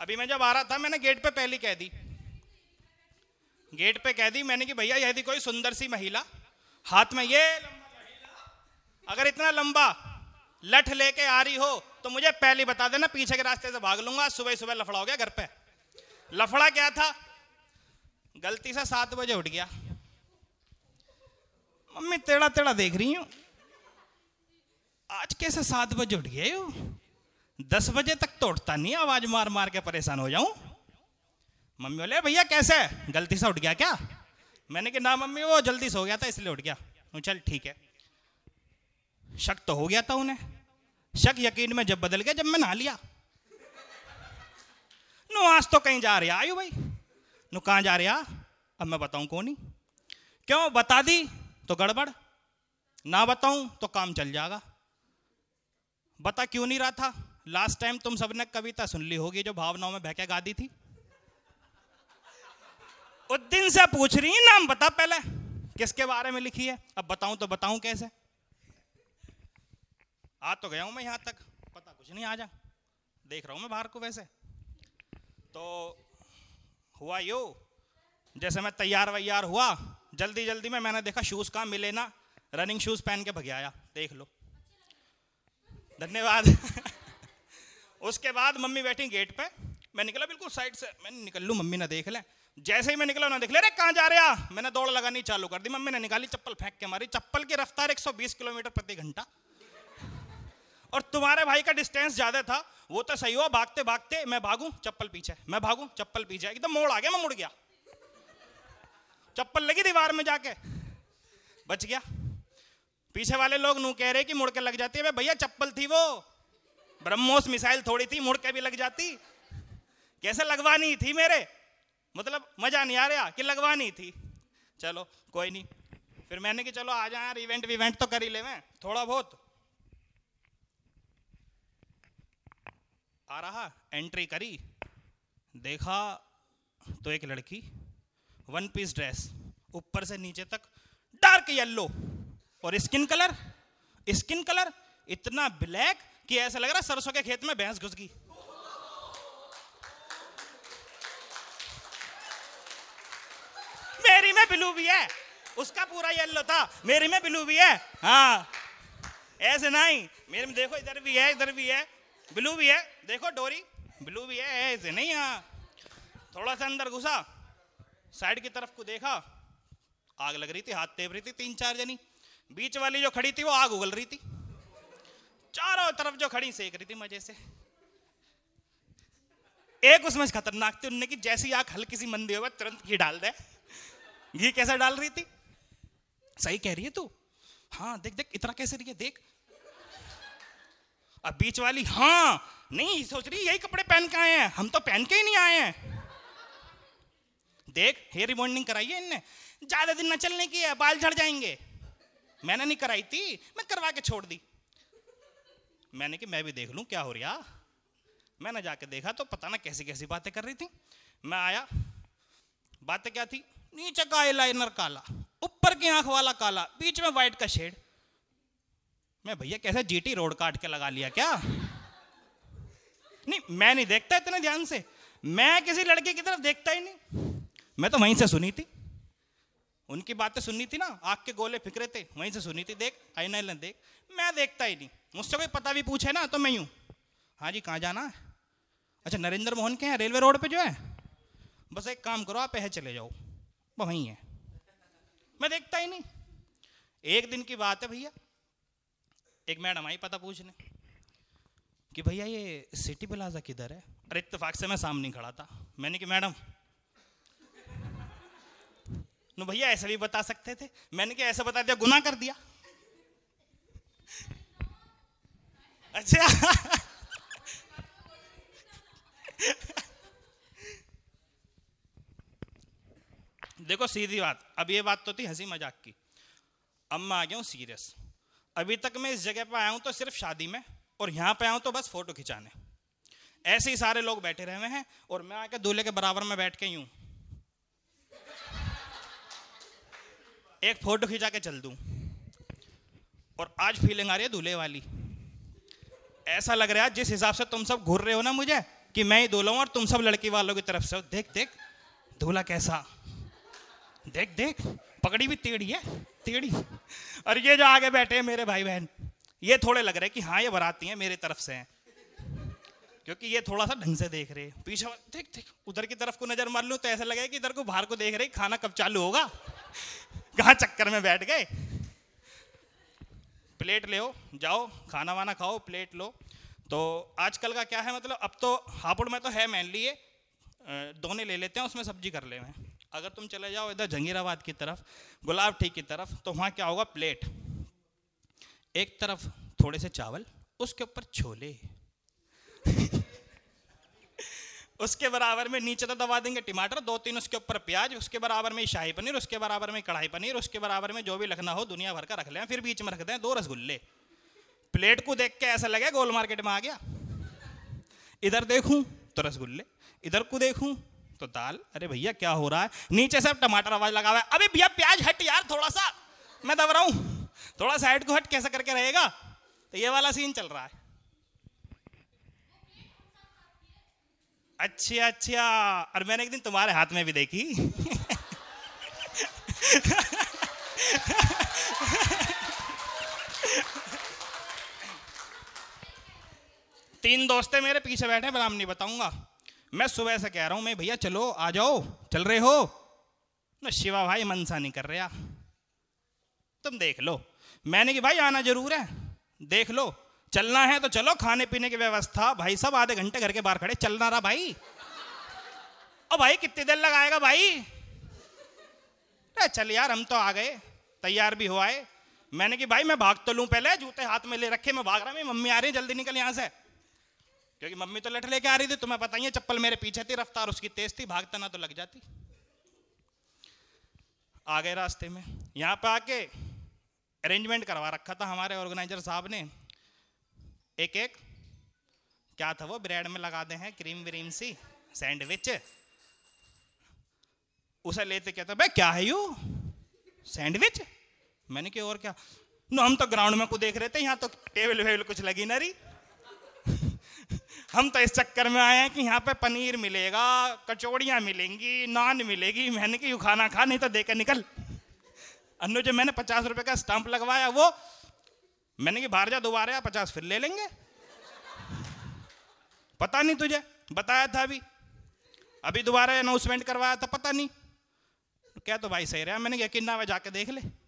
अभी मैं जब आ रहा था मैंने गेट पे पहली कह दी गेट पे कह दी मैंने कि भैया यदि कोई सुंदर सी महिला हाथ में ये अगर इतना लंबा लठ लेके आ रही हो तो मुझे पहली बता देना पीछे के रास्ते से भाग लूंगा सुबह सुबह लफड़ा हो गया घर पे लफड़ा क्या था गलती से सात बजे उठ गया मम्मी टेढ़ा टेढ़ा देख रही हूं आज कैसे सात बजे उठ गए दस बजे तक तो उठता नहीं आवाज मार मार के परेशान हो जाऊं मम्मी बोले भैया कैसे गलती से उठ गया क्या मैंने कहा ना मम्मी वो जल्दी से हो गया था इसलिए उठ गया तो चल ठीक है शक तो हो गया था उन्हें शक यकीन में जब बदल गया जब मैं नहा लिया नो आज तो कहीं जा रहा आयु भाई नो कहाँ जा रहा अब मैं बताऊं कौन ही क्यों बता दी तो गड़बड़ ना बताऊं तो काम चल जाएगा बता क्यों नहीं रहा था लास्ट टाइम तुम सबने कविता सुन ली होगी जो भावनाओं में बहके गादी थी उस दिन से पूछ रही नाम बता पहले किसके बारे में लिखी है अब बताऊं तो बताऊं कैसे आ तो गया हूं मैं यहां तक पता कुछ नहीं आ जा देख रहा हूं मैं बाहर को वैसे तो हुआ यो जैसे मैं तैयार वैयार हुआ जल्दी जल्दी में मैंने देखा शूज कहाँ मिले ना रनिंग शूज पहन के भगे आया देख लो धन्यवाद उसके बाद मम्मी बैठी गेट पे मैं निकला बिल्कुल साइड से मैं निकल लू मम्मी ना देख लें जैसे ही मैं निकला ना देख ले अरे कहाँ जा रहा मैंने दौड़ लगानी चालू कर दी मम्मी ने निकाली चप्पल फेंक के मारी चप्पल की रफ्तार 120 किलोमीटर प्रति घंटा और तुम्हारे भाई का डिस्टेंस ज़्यादा था वो तो सही हुआ भागते भागते मैं भागू चप्पल पीछे मैं भागू चप्पल पीछे एकदम मोड़ आ गया मैं मुड़ गया चप्पल लगी दीवार में जाके बच गया पीछे वाले लोग नू कह रहे कि मुड़ के लग जाती है भैया चप्पल थी वो ब्रह्मोस मिसाइल थोड़ी थी मुड़ के भी लग जाती कैसे लगवानी थी मेरे मतलब मजा नहीं आ रहा कि लगवानी थी चलो कोई नहीं फिर मैंने कि चलो आ जाए यार इवेंट विवेंट तो कर ही ले थोड़ा बहुत आ रहा एंट्री करी देखा तो एक लड़की वन पीस ड्रेस ऊपर से नीचे तक डार्क येलो और स्किन कलर स्किन कलर इतना ब्लैक कि ऐसा लग रहा सरसों के खेत में भैंस घुस गई मेरी में ब्लू भी है उसका पूरा येलो था मेरी में ब्लू भी है हाँ ऐसे नहीं मेरे में देखो इधर भी है इधर भी है ब्लू भी है देखो डोरी ब्लू भी है ऐसे नहीं हाँ थोड़ा सा अंदर घुसा साइड की तरफ को देखा आग लग रही थी हाथ तेब रही थी तीन चार जनी बीच वाली जो खड़ी थी वो आग उगल रही थी चारों तरफ जो खड़ी सेक रही थी मजे से एक उसमें खतरनाक थी उनने की जैसी आंख हल्की सी मंदी होगा तुरंत घी डाल दे घी कैसे डाल रही थी सही कह रही है तू हाँ देख देख इतना कैसे रही है देख अब बीच वाली हाँ नहीं सोच रही यही कपड़े पहन के आए हैं हम तो पहन के ही नहीं आए हैं देख हेयर रिबॉन्डिंग है इनने ज्यादा दिन न चलने की है बाल झड़ जाएंगे मैंने नहीं कराई थी मैं करवा के छोड़ दी मैंने कि मैं भी देख लूँ क्या हो रहा मैंने जाके देखा तो पता ना कैसी कैसी बातें कर रही थी मैं आया बातें क्या थी नीचे का आईलाइनर काला ऊपर की आंख वाला काला बीच में वाइट का शेड मैं भैया कैसे जीटी रोड काट के लगा लिया क्या नहीं मैं नहीं देखता इतने ध्यान से मैं किसी लड़के की तरफ देखता ही नहीं मैं तो वहीं से सुनी थी उनकी बातें सुननी थी ना आग के गोले फिकरे थे वहीं से सुनी थी देख आई नहीं देख मैं देखता ही नहीं मुझसे कोई पता भी पूछे ना तो मैं यूँ हाँ जी कहाँ जाना है अच्छा नरेंद्र मोहन के हैं रेलवे रोड पे जो है बस एक काम करो आप यह चले जाओ वो वहीं है मैं देखता ही नहीं एक दिन की बात है भैया एक मैडम आई पता पूछने कि भैया ये सिटी प्लाजा किधर है अरे इतफाक से मैं सामने खड़ा था मैंने कि मैडम नो भैया ऐसा भी बता सकते थे मैंने क्या ऐसा बता दिया गुना कर दिया अच्छा देखो सीधी बात अब ये बात तो थी हंसी मजाक की अब मैं आ गया हूँ सीरियस अभी तक मैं इस जगह पर आया हूँ तो सिर्फ शादी में और यहाँ पे आऊं तो बस फोटो खिंचाने ऐसे ही सारे लोग बैठे रहे हैं और मैं आके दूल्हे के बराबर में बैठ के यूँ एक फ़ोटो खिंचा के चल दूँ और आज फीलिंग आ रही है दूल्हे वाली ऐसा लग रहा है जिस हिसाब से तुम सब घूर रहे हो ना मुझे कि मैं ही दूल्हा हूँ और तुम सब लड़की वालों की तरफ से देख देख दूल्हा कैसा देख देख पकड़ी भी टेढ़ी है टेढ़ी और ये जो आगे बैठे हैं मेरे भाई बहन ये थोड़े लग रहे हैं कि हाँ ये बराती हैं मेरे तरफ से हैं क्योंकि ये थोड़ा सा ढंग से देख रहे हैं पीछे देख देख उधर की तरफ को नज़र मार लूँ तो ऐसा लगे कि इधर को बाहर को देख रहे खाना कब चालू होगा कहा चक्कर में बैठ गए प्लेट ले जाओ खाना वाना खाओ प्लेट लो तो आजकल का क्या है मतलब अब तो हापुड़ में तो है मेनली ये दोने ले लेते हैं उसमें सब्जी कर ले मैं अगर तुम चले जाओ इधर जंगीराबाद की तरफ गुलाब ठीक की तरफ तो वहाँ क्या होगा प्लेट एक तरफ थोड़े से चावल उसके ऊपर छोले उसके बराबर में नीचे तो दबा देंगे टमाटर दो तीन उसके ऊपर प्याज उसके बराबर में शाही पनीर उसके बराबर में कढ़ाई पनीर उसके बराबर में जो भी रखना हो दुनिया भर का रख लें फिर बीच में रख दें दो रसगुल्ले प्लेट को देख के ऐसा लगे गोल मार्केट में आ गया इधर देखूं तो रसगुल्ले इधर को देखूं तो दाल अरे भैया क्या हो रहा है नीचे सब टमाटर आवाज लगा हुआ है अभी भैया प्याज हट यार थोड़ा सा मैं दब रहा हूँ थोड़ा साइड को हट कैसा करके रहेगा तो ये वाला सीन चल रहा है अच्छा अच्छा और मैंने एक दिन तुम्हारे हाथ में भी देखी तीन दोस्त मेरे पीछे बैठे पर हम नहीं बताऊंगा मैं सुबह से कह रहा हूं मैं भैया चलो आ जाओ चल रहे हो ना शिवा भाई मनसा नहीं कर रहा तुम देख लो मैंने कि भाई आना जरूर है देख लो चलना है तो चलो खाने पीने की व्यवस्था भाई सब आधे घंटे घर के बाहर खड़े चलना रहा भाई और भाई कितनी देर लगाएगा भाई अरे चल यार हम तो आ गए तैयार भी हुआ है मैंने कि भाई मैं भाग तो लूं पहले जूते हाथ में ले रखे मैं भाग रहा मेरी मम्मी आ रही है जल्दी निकल यहाँ से क्योंकि मम्मी तो लेट लेके आ रही थी तुम्हें पता ही है चप्पल मेरे पीछे थी रफ्तार उसकी तेज थी भागता ना तो लग जाती आ गए रास्ते में यहाँ पे आके अरेंजमेंट करवा रखा था हमारे ऑर्गेनाइजर साहब ने एक एक क्या था वो ब्रेड में लगा दे हैं क्रीम व्रीम सी सैंडविच उसे लेते कहता भाई क्या है यू सैंडविच मैंने कहा और क्या नो हम तो ग्राउंड में को देख रहे थे यहाँ तो टेबल वेबल कुछ लगी ना रही हम तो इस चक्कर में आए हैं कि यहाँ पे पनीर मिलेगा कचौड़ियाँ मिलेंगी नान मिलेगी मैंने कि यू खाना खा नहीं तो देकर निकल अनु जो मैंने पचास रुपए का स्टम्प लगवाया वो मैंने कि बाहर जा दोबारा या पचास फिर ले लेंगे पता नहीं तुझे बताया था अभी अभी दोबारा अनाउंसमेंट करवाया था पता नहीं क्या तो भाई सही रहा मैंने कहा किन्ना वह जाके देख ले